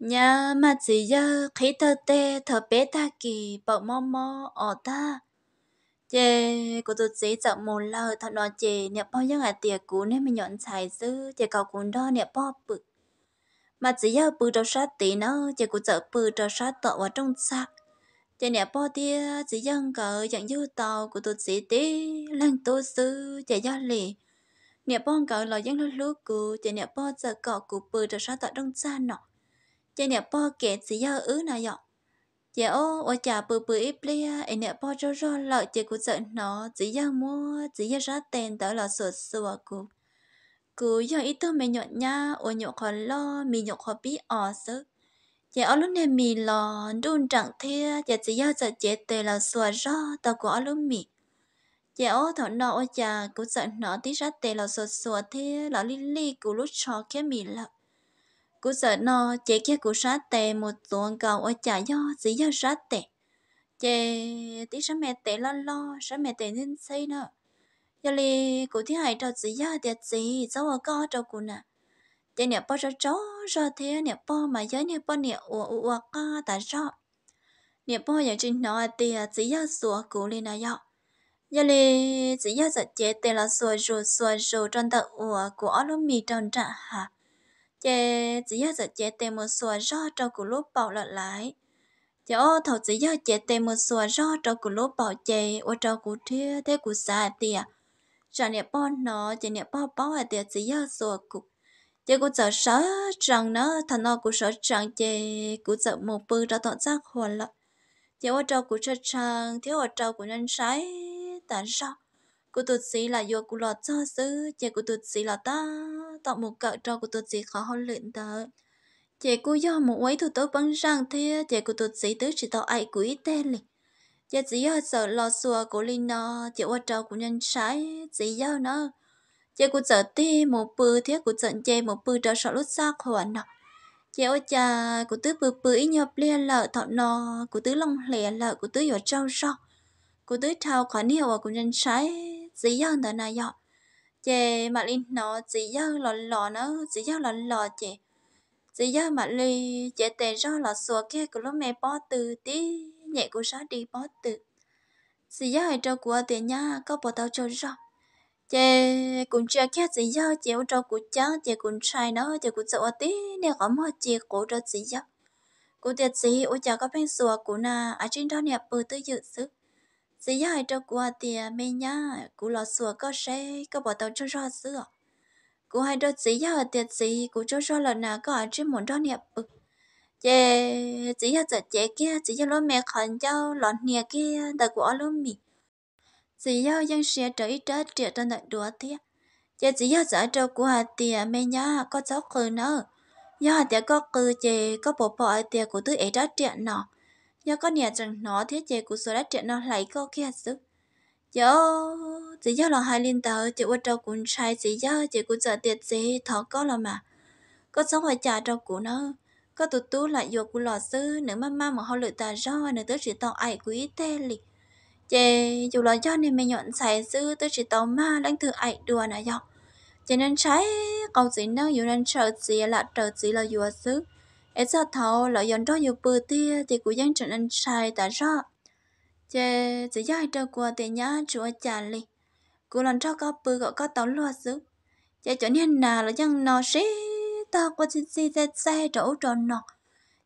nhà mà chỉ giờ khi tơ tê thở bé ta kì bảo mò mò ở ta chê cô tôi chỉ chợ một lời thằng nó chê nè bao nhiêu ngày tiệc cú nên mình nhận xài dư chê cậu cũng đó nè bao bự mà chỉ giờ bự đầu sát tí nó chê cô chợ bự đầu sát tọt vào trong xác chê nè bao tia chỉ dân cờ chẳng dư tàu của tôi chỉ tí lần tôi sư chê do lì nè bao cờ lo dân lúa cú chê nè bao giờ cọ cú bự đầu sát tọt trong xác nọ chị nè po kể gì giờ ứ nào dọ chị ô ô chả bự bự ít plea, ấy nè po cho cho lọ chị cũng sợ nó chỉ giờ mua chỉ giờ ra tiền tới là sửa sửa cụ cụ giờ ít thôi mình nhọn nha ô nhọn khó lo mì nhọn khó biết ở sức chị ở lúc này mì lo đun trắng thế, chị chỉ giờ sợ chị tề là sửa ra tao cũng ở lúc mì, chị ô thọ nọ ô chả cũng sợ nó tí ra tề là sửa sửa thế, là li li cụ lúc cho cái mình lợ cú sợ nó chế kia cú sát tệ một tuần cầu ở chả do gì do sát tệ chế tí sáng mẹ tệ lo lo sáng mẹ tệ nên xây nữa giờ li cú thứ hai trâu gì do tiệt gì cháu ở co trâu cú nè chế nè bao cho chó cho thế nè bao mà giới nè bao nè ủa ủa co ta cho nè bao giờ trên nó tiệt gì do sủa cú lên nào do giờ li chỉ do giờ chế tệ là sủa sủa sủa sủa trong tờ ủa của nó mi trong trả hả chế chỉ giờ giờ chế tê một số rõ cho cụ lúc bảo lợn lại chế ô thầu chỉ giờ chế tê một số rõ cho cụ lúc bảo chế ô cho cụ thia thế cụ xa tiệt cho nè bọn nó chế nè bao bao à tiệt chỉ giờ số cụ chế cụ sợ sợ rằng nó thằng nó cụ sợ rằng chế cụ sợ một bữa ra tọt giác hồn lại, chế ô cho cụ sợ rằng thiếu ô cho cụ nhân sai tại sao cụ tụt sĩ là do cụ lọt cho sư chế cụ tụt sĩ là ta tộc một cỡ trò của tôi sĩ khó hơn luyện tờ. Chị cô do một quấy thủ tố bắn rằng thế chị của tôi sĩ tứ chỉ tàu ai của ít tên lì. Chị chỉ do sợ lo xùa của linh nó, chị qua trò của nhân sái, chỉ do nó. Chị của sợ ti một bư thế của trận chê một bư trò sợ lúc xa khoản nọ. Chị ôi chà, của tứ bư bư ít nhập lia lợ thọ nò của tứ long lẻ lợ của tứ dọa trâu rong. Của tứ thao khoản hiệu của nhân sái, chỉ do nó nào dọa chị mà lên nó chỉ do lò lò nó chỉ do lò lò chị chỉ do mà lì chị tệ do là xua kia của lúc mẹ bỏ từ tí nhẹ của sát đi bỏ từ chỉ do ở trong của tiền nha có bộ tao cho rõ chị cũng chưa kia chỉ do chị ở trong của cháu chị cũng trai nó chị cũng sợ tí nếu có mà chị cố cho chỉ do cũng tiệt gì ôi chả có bên sùa của na ở trên đó nè bự tới dự sức sĩ giờ cho qua của thì à, mẹ nhá cụ lọ sủa có xe có bỏ tàu cho cho sữa cụ hai đôi sĩ giờ à, tiệt sĩ cụ cho cho lần nào có ở trên muốn đó nè bực chè chỉ giờ chặt chè kia chỉ giờ lối mẹ khẩn cho lọt nè kia đã của luôn mì chỉ giờ dân xe trở ít trở trở trở lại đùa tiếc chè chỉ cho chở trâu của hai tiệt mẹ nhá có cháu cười nữa giờ tiệt có cười chè có bộ bỏ tiệt của tôi ấy đó tiệt nọ do có nhà chẳng nó thiết chế của số đất trẻ nó lấy có kia hạt sức giờ chỉ do là hai liên tờ chỉ qua trâu cũng sai chỉ do chỉ cũng sợ tiệt gì thọ có là mà có sống phải trả trâu của nó có tụt tú lại vô của lò sư nữ mama mà họ lựa tà do nữ tới chỉ tàu ai quý ý tê lịch chè dù là do nên mày nhọn xài sư tới chỉ tàu ma đánh thử ai đùa nè dọc cho nên trái cầu gì nó dù nên sợ gì là trợ gì là dù sư ở giờ thầu lợi dụng đó nhiều bữa tia thì cũng dân trận anh sai đã rõ chê chỉ dạy cho của thì nhá chúa trả lì cô lần cho có bữa gọi có tàu loa dữ chê chỗ nên nào là dân nó xí ta qua xin xin xe xe chỗ tròn nọ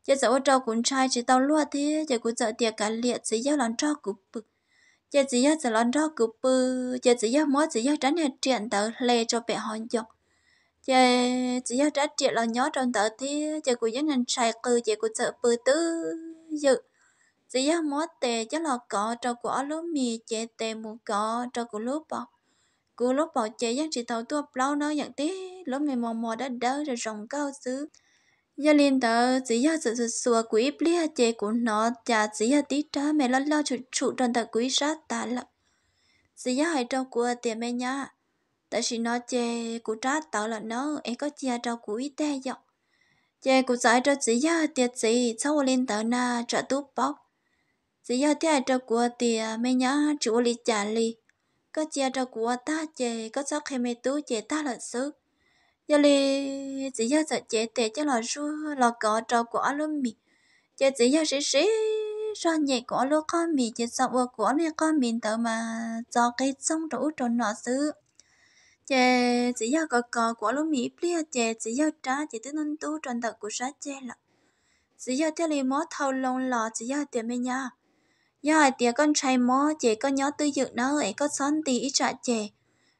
chê sợ cho cũng sai chỉ tàu loa thế chê cũng sợ tiệc cả liệt chỉ dạy lần cho cũng bực chê chỉ dạy sợ lần cho cũng bự chê chỉ dạy mỗi chỉ dạy tránh hết chuyện tờ lê cho bệ họ dọc chị chỉ cho trả chị là nhớ trong tờ thì chị của dân anh sai cư chị của sợ bự tứ dự chỉ cho mỗi tệ chắc là có trong của lúa mì chị tệ một có trong của lúa bọc của lúa bọc chị dân chị tàu tua lâu nó nhận tí lúa mì mò mò đã đỡ rồi rồng cao xứ giờ liền tờ chỉ cho sợ sợ sửa quý bia chị của nó chả chỉ cho tí trả mẹ lo lo chủ chủ trong tờ quý sát ta lắm chỉ cho hai trong của tiền mẹ nhá tại vì nó chê của trả tạo là nó em có chia cho cụ ít tệ dọ chê cụ giải cho chị ya tiệt chị sau lên tờ na trợ túp bóc chị ya tiệt cho của tiệt mấy nhá chủ lý trả lý có chia cho của ta chê có sao khi mấy tú chê ta là sứ giờ lì chị ya sợ chê tệ cho là ru là có cho của luôn mì chê chị ya sẽ sĩ cho nhẹ của lô con mì chê sợ của lê con mì tờ mà cho cái sông đủ trốn nọ sứ chè chỉ do có cò quả lúa mì plia chè chỉ do trá chỉ tới nông tu tròn tập của sá chè là chỉ do theo lì mó thâu lông lò chỉ do tiền mày do giờ tiền con trai mó chè con nhớ tư dự nó ấy có xón tì ít trả chè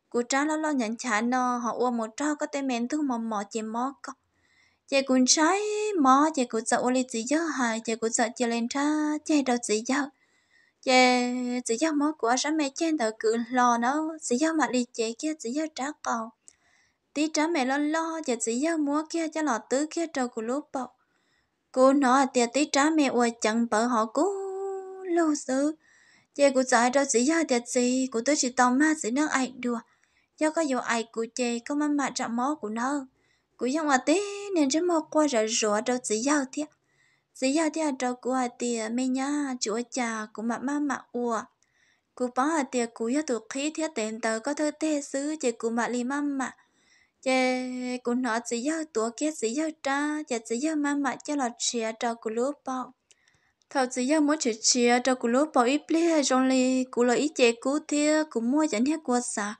của trá lo lo nhận trả nó họ uo một trao có tên mền thứ mò mò chè mó có chè cuốn trái mó chè cụ sợ ô lì chỉ do hài chè cụ sợ chè lên trá chè đâu chỉ do chè chỉ do mỗi của sẽ mẹ chen tờ cự lo nó chỉ do mà đi chè kia chỉ do trả cầu tí trả mẹ lo lo chè chỉ do mua kia cho lọ tứ kia trâu của lúa bọc cô nó tiệt tí trả mẹ uầy chẳng bỡ họ cố lâu xứ chè của giải đâu chỉ do tiệt gì của tôi chỉ tò ma chỉ nước ảnh đùa do có dù ảnh của chè có mà mà trả mó của nó của dân hòa tí nên chứ mò qua rồi rửa đâu chỉ do thiệt nhá, chú mạ 只要点照顾阿爹，每年就家顾妈妈妈我，顾帮阿爹顾要读 khí thiết tiền tờ có thơ tê xứ chỉ 顾 mẹ li mama, chỉ 顾 nó chỉ 要 tuổi kia mạ, chỉ 要 cha, chỉ chỉ 要妈妈 cho là chia cho 顾 lúa bao. Thầu chỉ 要 muốn chỉ chia cho 顾 lúa bao ít lê trong li cụ là ít chế cụ thia cụ mua chẳng hết qua xa.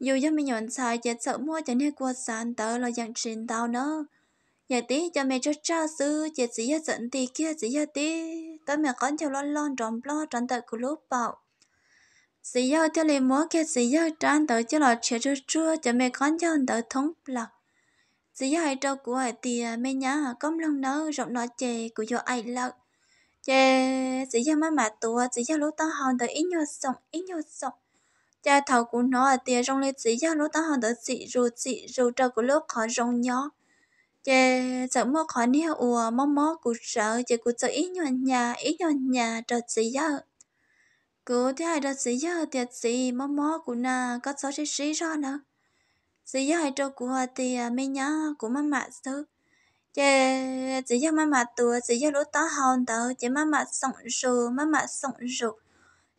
Dù cho mình nhận xài chỉ sợ mua chẳng hết qua xa tờ là dạng truyền tao nữa giờ tí cho mẹ cho cha sư chị chỉ giờ dẫn tí kia chỉ giờ tí tới mẹ con theo lon lon tròn lo tròn tới của lúc bảo sĩ giờ cho lấy múa kia sĩ giờ tràn tới cho lọt chia cho chua cho mẹ con cho tới thống lọc sĩ giờ hai trâu của hai tì, à, mẹ nhá công lòng nở rộng nó chè của cho ai lọc chè sĩ giờ má mà tua sĩ giờ lúc tao hòn tới ít nhột sọng ít nhột sọng cha thầu của nó ở à tiền à, rong lên sĩ giờ lúc tao hòn tới sĩ ru sĩ ru trâu của lúc khó rong nhó chè sợ mua khó nhiều ua mò mò cụ sợ chè cụ sợ ít nhọn nhà ít nhọn nhà trật gì giờ cụ thế hai trật gì giờ thiệt gì mò mò cụ na có sáu sáu sáu sao nữa gì giờ hai trâu cụ thì mấy nhá cụ mắm mạ thứ chè gì giờ mắm mạ tuổi gì giờ lúa táo hòn tớ chè mắm mạ sọng rù mắm mạ sọng rù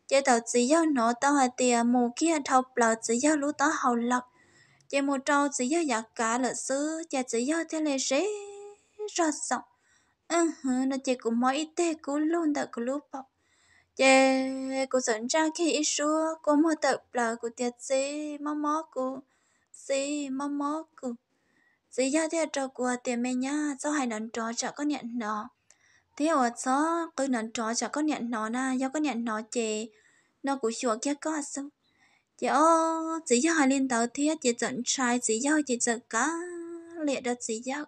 chè tàu gì giờ nó tao hòa thì mù kia thọc lợt gì giờ lúa táo hòn lọc chỉ một trâu chỉ do giặc cả là sư chỉ chỉ do thế là dễ rõ ràng ừ hừ nó chỉ cũng mỗi ít tệ cũng luôn đợi cũng lúc bọc chỉ cũng dẫn ra khi ít xưa cô mà tập là cũng tiệt gì mà mó cô, gì mà mó cô. gì do thế trâu của tiền mẹ nhá do hai lần trò chả có nhận nó thế ở đó cứ nón trò chả có nhận nó na do có nhận nó chỉ nó cũng chùa kia có sao chị ô chị cho hai liên tàu thiết chị chọn trai chị cho chị chọn cá liệt đó chị cho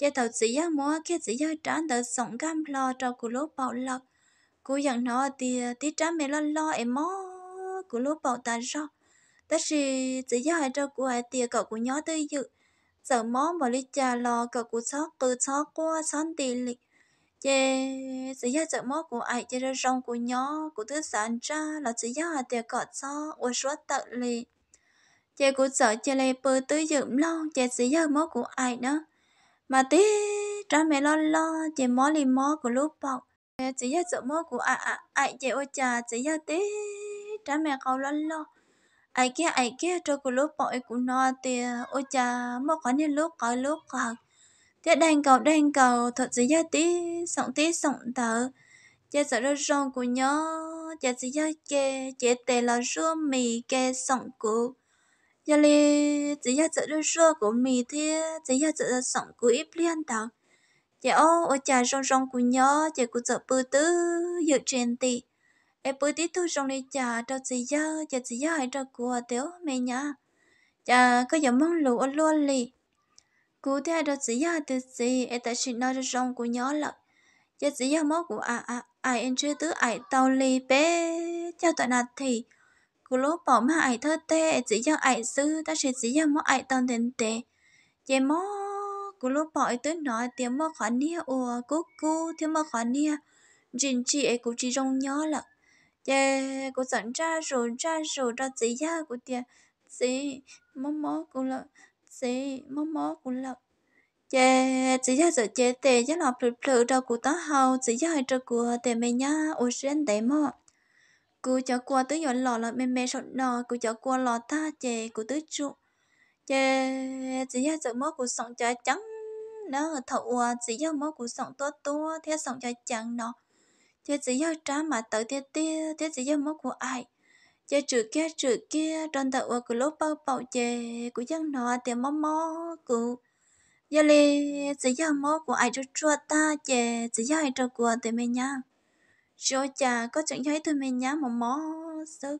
chị tàu chị cho mua kia chị cho trán tàu sống cam lo cho cụ lúc bảo lộc cụ dặn nó thì tí trán mẹ lo lo em mó cụ lúc bảo ta rõ tất sự chị cho hai cho cụ hai tiền cậu cụ nhỏ tới dự giờ mó bảo lý cha lo cậu cụ xót cứ xót qua xót tiền lịch chế sự ya chợ mốt của ai chế ra rong của nhỏ của thứ sản ra là sự ya tiệc cọ cho ở số tận lì chế của sợ chế lê bơ tứ dựng lo chế sự ya mốt của ai nữa mà tí cha mẹ lo lo chế mó lì mó của lúc bọc chế ya chợ mốt của ai ai chế ôi cha chế ya tí cha mẹ cầu lo lo ai kia ai kia cho của lúc bọc của nó thì ôi cha mốt có nên lúc có lúc còn Tiết đành cầu đang cầu thật dữ giá tí, sống tí sống thở. Chê sợ rơ rong của nhó, chê dữ giá chê, chê tề là rô mì kê sống cụ. Giờ lì, dữ giá sợ rơ của mì thế, dữ giá sợ sống cụ ít liên thở. Chê ô, ô chà rong rong của nhó, chê cụ sợ bư tứ, dự truyền tì. Ê bư tí thu rong đi chà, cho dữ giá, chê dữ giá hãy cho của tiểu mẹ nhá. Chà, có giờ mong lũ ô lô lì cú thế đó chỉ ya từ gì em ta chỉ nói cho rong của nhỏ lợ giờ chỉ ya máu của à à ai em chưa tứ ai tao lì bé theo tận nào thì cú lố bỏ mà ai thơ tê chỉ ya ai sư ta sẽ chỉ ya máu ai tao đến tê giờ máu cú lố bỏ ai tứ nói tiếng mốt khó nia ủa cú cú tiếng mốt khó nia chính chị ấy cũng chỉ rong nhỏ lợ giờ cú dẫn ra rồi ra rồi đó chỉ ya của tiền chỉ máu máu cú lợ si mó mó của lập chè chỉ ra giờ chè tè chắc là phụ phụ đâu của ta hầu chỉ ra hơi trâu của tè mẹ nhá ô sen tè mò cô cho qua tới giờ lò là mẹ mẹ sọt nò cô cho qua lò ta chè cú tới trụ chè chỉ ra giờ mó của sòng cho trắng nó thầu chỉ ra mó của sòng to to thế sòng cho trắng nó chè chỉ ra trái mà tới tê tia thế chỉ ra mó của ai chè trừ kia trừ kia trong tàu ở cái lốp bao bao chè của dân nọ thì mó mó cụ giờ lì chỉ giờ mó của ai cho chua ta chè chỉ giờ ai cho của thì mình nhá cho cha có chẳng thấy thôi mình nhá mó mó sơ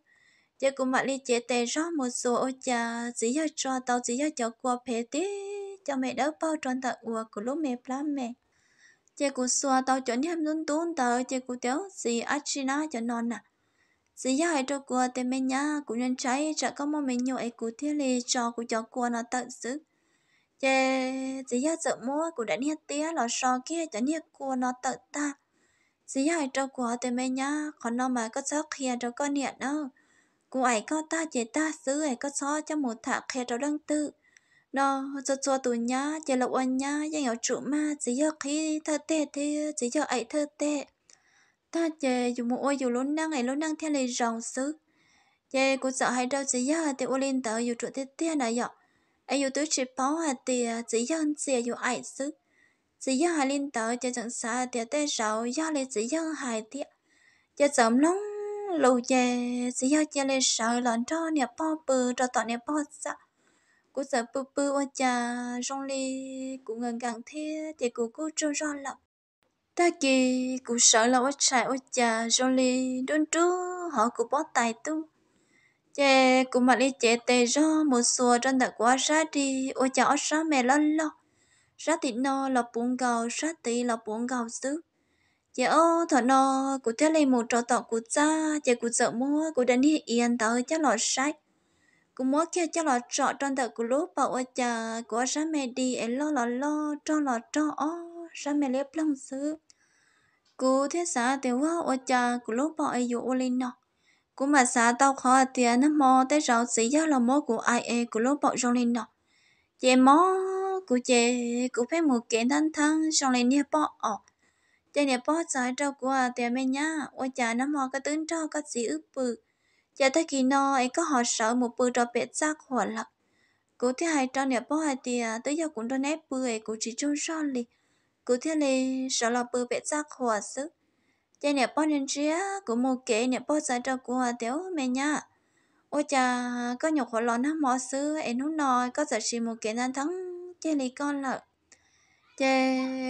chè cũng mà đi chè tè rõ một số ô cha chỉ giờ cho tàu chỉ giờ cho của phê tí cho mẹ đỡ bao trong tàu ở cái lốp mẹ plám mẹ chè cũng xua tàu cho đi ham lún tún tàu chè của téo gì achina cho non à sự giá hai trâu cua tên mình nhá cũng nhân trái chả có một mình nhiều ấy cụ thiết lì cho cụ cho cô nó tận sức chê sự giá sợ mua cụ đã nhiệt tía là so kia cho nhiệt cô nó tận ta sự giá hai trâu cua tên mình nhá còn nó mà có sợ kia cho con nhiệt đâu cụ ấy có ta chế ta xứ ấy có so cho một thả kia cho đơn tự nó cho cho tụi nhá chê lộc anh nhá danh ở trụ ma chỉ giờ khi thơ tệ thế chỉ giờ ấy thơ tệ ta chê dù mù ôi dù lún năng ấy lún năng theo lời rồng xứ chê cô sợ hay đâu chỉ giờ thì ô lên tờ dù trụ tiết tiết này dọ ấy dù tứ chỉ báo hạt thì chỉ giờ chỉ dù ai xứ chỉ giờ hai lên tờ chê chẳng xa thì tê rầu do lên chỉ giờ hai tiết chê chậm lắm lâu chê chỉ giờ chê lên sợ lần cho nè po bự cho tọt nè po sợ cô sợ bự bự ô cha rong lì cũng ngần gần thế thì cô cô trâu rong lập ta kì cũng sợ là ôi trai ôi cha jolly đôn trú họ cũng bó tài tu chè cũng mặc đi chè tề rô một xua trên đặc quá ra đi ôi cha ôi sa mẹ lo lo ra thì no là buồn gầu ra thì là buồn gầu xứ chè ô thọ no cũng thế lấy một trò tọ của cha chè cũng sợ mua cũng đến đi yên tới chắc lọ sách cũng mua kia chắc lọ trọ trên đặc của lúc bảo ôi cha của ra mẹ đi em lo lo lo cho lọt cho ô ra mẹ lấy lông xứ cú thế xã tiểu hoa ở cha cú lúc bỏ ai dụ lên nọ cú mà xã tao khó tiền à, nó mò tới rào xí giá là mò của ai e cú lúc bỏ rong lên nọ chè mò cú chè cú phải một kiện thanh thang xong lên nhà bỏ ọ chè nhà bỏ trái trâu của à, tiền mẹ nhá ở cha nó mò cái tướng trâu cái gì ướp bự chè thấy kỳ nọ ấy có họ sợ một bự trò bẹt xác hỏa lập cú thế hai trâu nhà bỏ hai tiền tới giờ cũng trâu nét bự ấy cú chỉ trâu son liền cú thể là sợ là bự bé chắc hòa sức cha nè bao nhiêu chia cũng một kế nè bao giờ cú của tiểu mẹ nhá ôi cha có nhục họ lo nó mò xứ em nó nói có giờ chỉ một kế nên thắng cha lì con lợ cha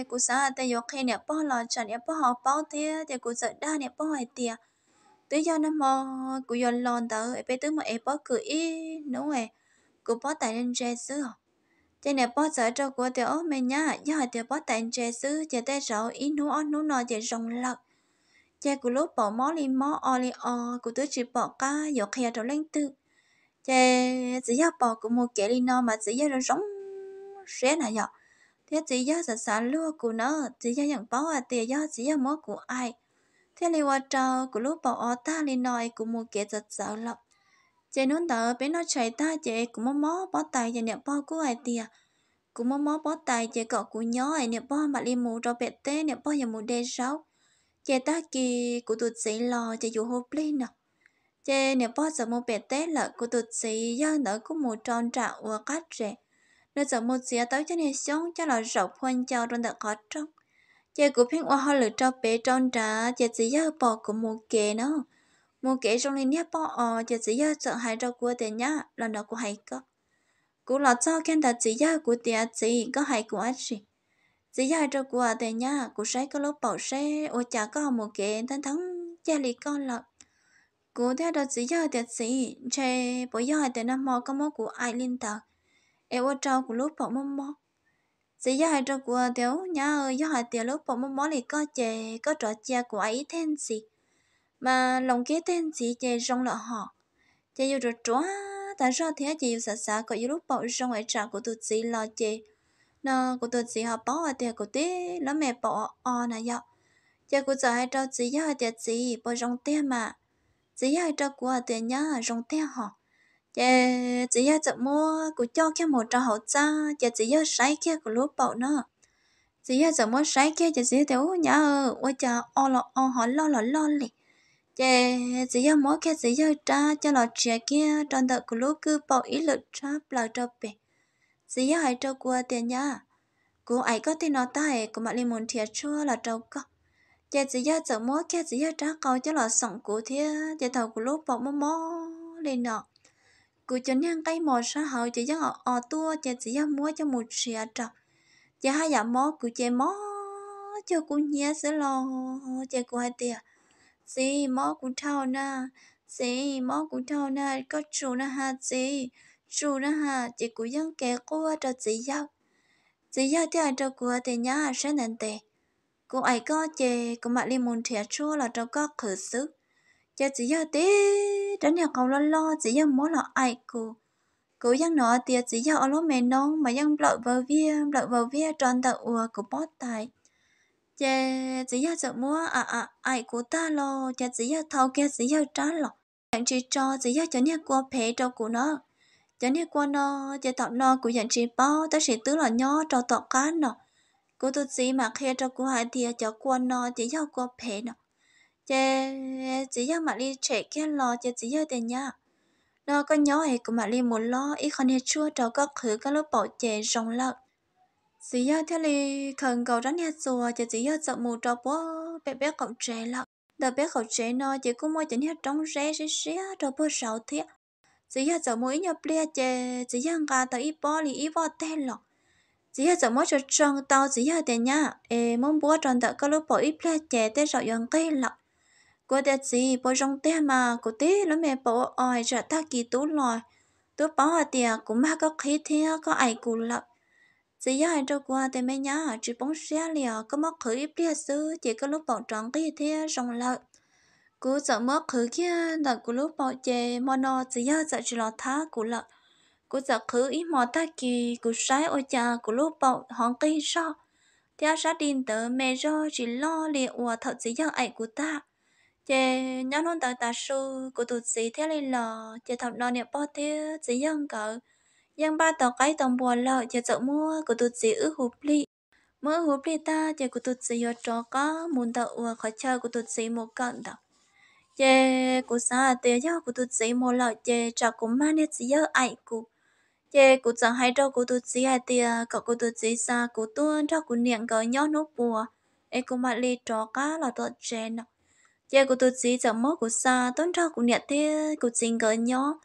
cú xã ta yêu khi nè bao lo chả nè bao họ báo thế cha cú sợ đa nè bao hỏi tiệt tới giờ nó mò cụ yêu lo tới bé tới mà em bó cười ý đúng vậy cụ bao tài nên chơi xứ không thế nè bó giờ cho của tiểu ố mẹ nhá do tiểu bó tàn trẻ sứ trẻ tay rậu ý nú ó nú nọ trẻ rồng lật trẻ của lúc bỏ mó li mó o li o của tứ chỉ bỏ ca dọc khe trâu lên tư trẻ chỉ do bỏ của một kẻ li nọ mà chỉ do rồi rống xé nè dọ thế chỉ do sợ sợ lúa của nó chỉ do nhận bó à tiền do chỉ do mó của ai thế li qua trâu của lúc bỏ ó ta li nòi của một kẻ giật sợ lọc chế nón tờ bé nó chạy ta chế cũng mò mò bó tay chế nẹp bò cú ai tiệt cũng mò mò bó tay chế cọ cú nhó ai nẹp bò mà li mù cho bẹt té nẹp bò giờ mù đê sáu chế ta kỳ cú tụt sĩ lò chế dù hô plei nè chế nẹp bò giờ mù bẹt té là cú tụt sĩ do nở cú mù tròn trạ ua cát rẻ nó giờ mù xía tới cho nên xuống cho là rộng quanh cho trong đặc khó trong chế cú phim ua hoa lửa cho bé tròn trạ chế sĩ do bò cú mù kề nó một cái trong linh nhát bỏ ở ờ, chỉ chỉ giờ chọn hai rau của tiền nhá lần đó của hai cơ cú lọ cho khen đặt chỉ giờ của tiền chỉ có hai của anh chị chỉ giờ rau của tiền nhá cú sẽ có lúc bảo sẽ ô chả có một cái thân thắng gia lý con lợn cú theo đặt chỉ giờ tiền chỉ chơi bây giờ tiền năm mò có món của ai liên tờ em ô trâu của lúc bảo mông mò chỉ giờ hai rau của tiểu nhá ơi giờ hai tiền lúc bảo mông mò thì có chè có trò chè của ấy thêm gì mà lòng kế tên chỉ chè rong lọ họ chè yêu rồi chúa tại sao thế chị yêu sợ sợ có yêu lúc bảo rong ở trà của tụi chị lo chè nó của tụi chị họ bỏ ở tiệc của tê nó mẹ bỏ o nà dọ chè của giờ hai trâu chị giờ tiệc chị bỏ rong tê mà chị hai trâu của tiệc nhá rong tê họ chè chị giờ chợ mua của cho kia một trâu hậu cha chè chị giờ sấy kia của lúc bỏ nó chị giờ chợ mua sấy kia chè chị tiểu nhá ơi ôi chà o lọ o họ lo lọ lo liền chè chỉ do mỗi cái chỉ do cha cho lọ chè kia trong đợt của lúc cứ bỏ ý lực cha là cho bé chỉ do hai cho qua tiền nhà cô ấy có thể nói tay của lên muốn thiệt chua là trâu có chè chỉ do chẳng mỗi cái chỉ do cha cầu cho lọ sống của thiệt chè đầu của lúc bỏ mò mò lên nọ cô cho nên cái mò sa hậu chỉ do ở ở tua chè chỉ do mua cho một chè trọc chè hai giả mò của chè mò cho cô nhé sẽ lo chè cô hai tiền chế mó cú thao na chế mó cú thao na có chủ na ha chế chủ na ha chế cú dân kẻ cô cho chế giao chế giao thì cho cú thì nhá sẽ nên tệ cô ấy có chế cô mặc lên môn thẻ chua là cho có khử sức chế chế giao tí, đó nhà cầu lo lo chế giao mó là ai cô cô dân nọ thì chế giao ở lỗ mẹ nón mà dân lợi vào vía lợi vào vía tròn tàu ua của bó tài chè chỉ ya chợ mua à à ai của ta lo chè chỉ ya thâu kia chỉ ya trả lo nhận chỉ cho chỉ ya cho nhé qua phê cho của nó cho nhé qua nó chè tạo nó của nhận chỉ bao ta sẽ tứ là nhỏ cho tạo cá nó của tôi chỉ mà khe cho của hai thì cho qua nó chỉ ya qua phê nó chè chỉ ya mà đi trẻ kia lo chè chỉ ya tiền nha nó có nhỏ ấy của mà đi muốn lo ít không nên chua cho các thứ các lớp bảo chế rộng lợn chỉ giờ thế li cần cầu rắn nhà chùa chỉ chỉ giờ sợ mù trò bố bé bé cậu trẻ lọ đợt bé cậu trẻ nó chỉ cũng mua chỉ nhà trong rẽ xí xí trò bố sầu thiệt chỉ giờ sợ mù ít nhập lia chè chỉ giờ cả tới ít bó li ít bó tên lọ chỉ giờ sợ mua cho tròn tao chỉ giờ tiền nhá ê mong bố tròn tao có lúc bỏ ít lia chè tê sợ yong cây lọ cô tê gì bố rong tê mà cô tê nó mẹ bỏ ỏi sợ ta kỳ tú lòi tôi bỏ à tiệt cũng mà có khí thế có ai cũng lọ giờ giờ hành trâu qua thì mấy nhá chỉ bóng xe liều có mắc khử ít bia sư chỉ có lúc bọn tròn cái thế rồng lợn cú sợ mất khử kia là cú lúc bọn chè mono giờ giờ sợ chỉ lo thá cú lợn cú sợ khử ít mò ta kỳ cú sái ôi cha cú lúc bọn hòn cây sao theo sát tin tớ mẹ do chỉ lo liệu hòa thật gì cho ảnh của ta chè nhá non tớ ta sư của tụt gì thế lên lò chè thật lo niệm bao thế gì dân cỡ Yang ba tàu cái tàu bùa lọ chờ dậu mua của tụt dì ư hụp lị. Mơ hụp lị ta cho của tụt dì ở trò có muốn tàu ua khỏi chờ của tụt dì một cận tàu. Chê của xa tìa cho của tụt dì một lọ chê trò của mà nét dì ở ảnh của. Chê của chẳng hay trò của tụt dì hai tìa có của tụt dì xa của tuôn trò của niệm có nhó nô bùa. Ê của mà lì trò cá là tọt chê nào. Chê của tụt dì chẳng mơ của xa tuôn trò của niệm thế của dì gỡ nhó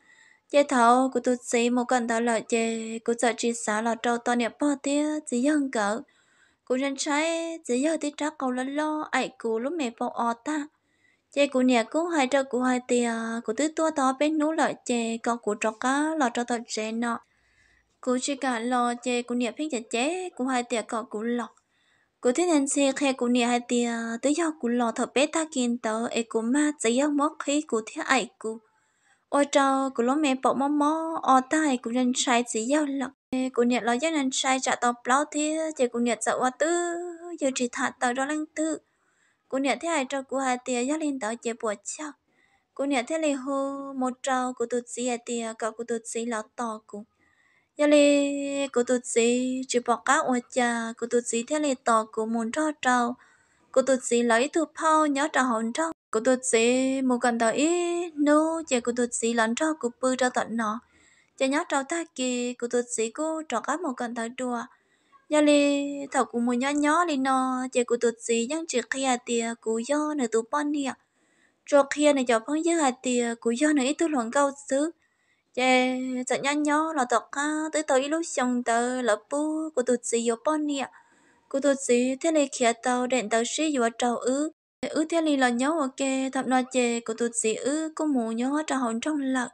chế thảo của tôi chỉ một cần thảo là chế của giờ chỉ xã là trâu to nhập bò tía chỉ dân cỡ của nhân trái chỉ giờ tí trắc cầu lớn lo ai của lúc mẹ bao ọt ta chế của nhà cũng hai trâu của hai tía của tứ tua to bên nú lợi chế con của trọ cá là trâu to chế nọ của chị cả lo chế của nhà phiên chế chế của hai tía con của lọc của thế nên xe khe của nhà hai tía tứ giờ của lọ thợ bé ta kiên tớ ấy của ma chỉ giờ mất khí của thế ai của ở trâu cô lúc mẹ bỏ mò mò ở tai của nhân sai chỉ yêu lắm, cô nhận lo nhân sai trả tàu plau thế chỉ cô nhận sợ quá tư giờ chỉ thả tàu đó lăng tư cô nhận thế ai trâu cô hai tia gia lên tàu chỉ bỏ chiều cô nhận thế lì hô một trâu của tụt gì hai tia cậu của tụt gì là to của gia lì của tụt gì chỉ bỏ cá ở cha của tụt gì thế lì to của muốn cho trâu của tụt gì lấy thuộc phao nhớ trả hồn trâu cô tôi sẽ một cần tao ý nô chè cô tôi sẽ lần cho cô bư cho tận nọ, chè nhát trao ta kì cô tôi sẽ cô trọ cá một cần tao đùa giờ lì thảo cũng muốn nhỏ nhỏ lì nọ, chè cô tôi sẽ những chuyện kia tiề cô do nửa tụ bọn đi ạ trọ kia này cho phong dưới hạt tiề cô do nửa ít tu luận câu xứ chè sợ nhỏ nhỏ là tọt ha tới tới lúc xong tờ là bu cô tôi sẽ vô bọn đi ạ cô tôi sẽ thế này kia tao đèn tao sẽ vô trâu ứ ư thế lì là nhớ ok kê thập nọ chê của tụt sĩ ư cô mù nhớ trò hồn trong lật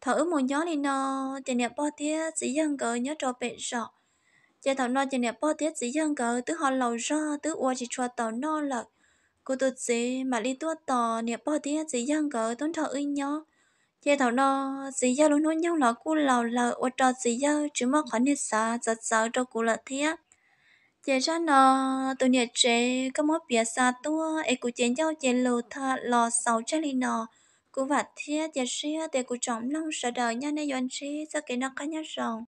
thở ư mù nhớ lì nọ chè nẹp bao tía sĩ dân cờ nhớ trò bệ rõ chè thập nọ chè nẹp bao tía sĩ dân cờ tứ họ lầu ra tứ ua chỉ cho tàu nọ lợn của tụt sĩ mà lì tua tò nẹp bao tía sĩ dân cờ tốn thở ư nhớ chè thập nọ sĩ dân luôn luôn nhau lọ cu lầu lợn ua trò sĩ dân chứ mà khó nít xa giật sợ cho cu lật thiết chị ra nó tụi nhẹ chế có một bia xa tua ấy cú chiến giao chiến lù thợ lò sáu trái lì nọ cũng vặt thiết chị xia để cú trọng lòng sợ đời nha nay yon chi sao cái nó có nhát rồng